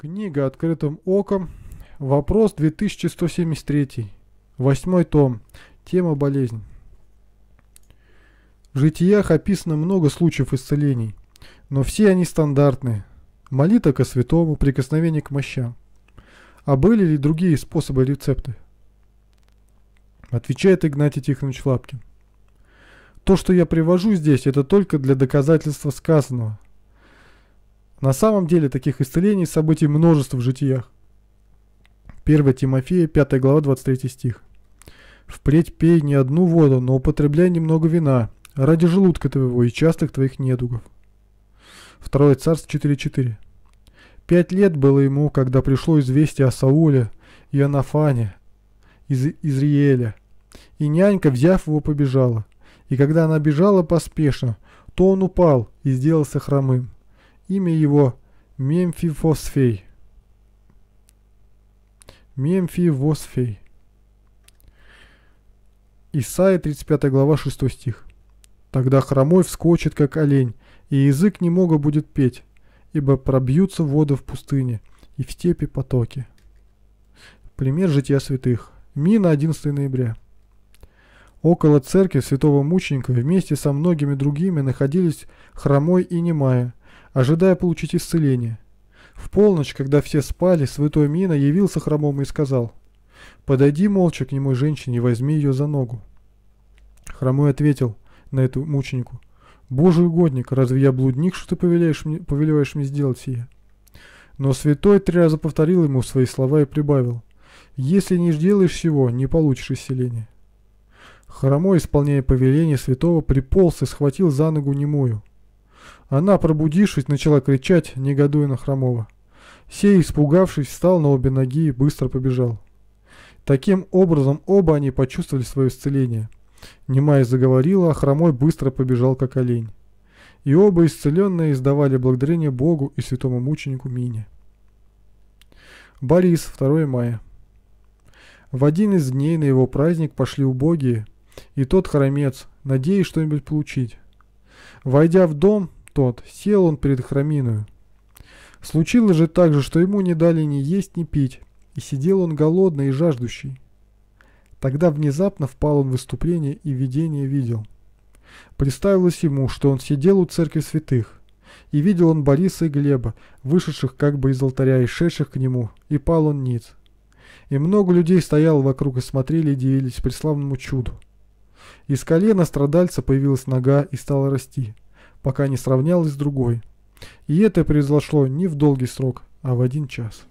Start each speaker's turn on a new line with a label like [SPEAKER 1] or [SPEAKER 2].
[SPEAKER 1] Книга «Открытым оком». Вопрос 2173. Восьмой том. Тема болезнь. В житиях описано много случаев исцелений, но все они стандартные. Молитва ко святому, прикосновение к мощам. А были ли другие способы рецепты? Отвечает Игнатий Тихонович Лапкин. То, что я привожу здесь, это только для доказательства сказанного – на самом деле таких исцелений и событий множество в житиях. 1 Тимофея, 5 глава, 23 стих. «Впредь пей не одну воду, но употребляй немного вина, ради желудка твоего и частых твоих недугов». 2 Царств 4.4. Пять лет было ему, когда пришло известие о Сауле и о из Изриеля, и нянька, взяв его, побежала. И когда она бежала поспешно, то он упал и сделался хромым. Имя его Мемфифосфей. Мемфивосфей. Исайя 35 глава 6 стих. Тогда хромой вскочит, как олень, и язык немого будет петь, ибо пробьются воды в пустыне и в степи потоки. Пример жития святых. Мина 11 ноября. Около церкви святого мученика вместе со многими другими находились хромой и немая, ожидая получить исцеление. В полночь, когда все спали, святой Мина явился хромому и сказал, «Подойди молча к нему женщине и возьми ее за ногу». Хромой ответил на эту мученику, «Божий угодник, разве я блудник, что ты повелеваешь мне, повелеваешь мне сделать сие?» Но святой три раза повторил ему свои слова и прибавил, «Если не сделаешь всего, не получишь исцеления». Хромой, исполняя повеление святого, приполз и схватил за ногу немую. Она, пробудившись, начала кричать, негодуя на Хромова. Сей, испугавшись, встал на обе ноги и быстро побежал. Таким образом, оба они почувствовали свое исцеление. Немая заговорила, а Хромой быстро побежал, как олень. И оба исцеленные издавали благодарение Богу и святому мученику Мине. Борис, 2 мая. В один из дней на его праздник пошли убогие, и тот хромец, надеясь что-нибудь получить. Войдя в дом, тот, сел он перед храминою. Случилось же так же, что ему не дали ни есть, ни пить, и сидел он голодный и жаждущий. Тогда внезапно впал он в выступление и видение видел. Представилось ему, что он сидел у церкви святых, и видел он Бориса и Глеба, вышедших как бы из алтаря и шедших к нему, и пал он ниц. И много людей стояло вокруг и смотрели и дивились преславному чуду. Из колена страдальца появилась нога и стала расти пока не сравнялась с другой. И это произошло не в долгий срок, а в один час.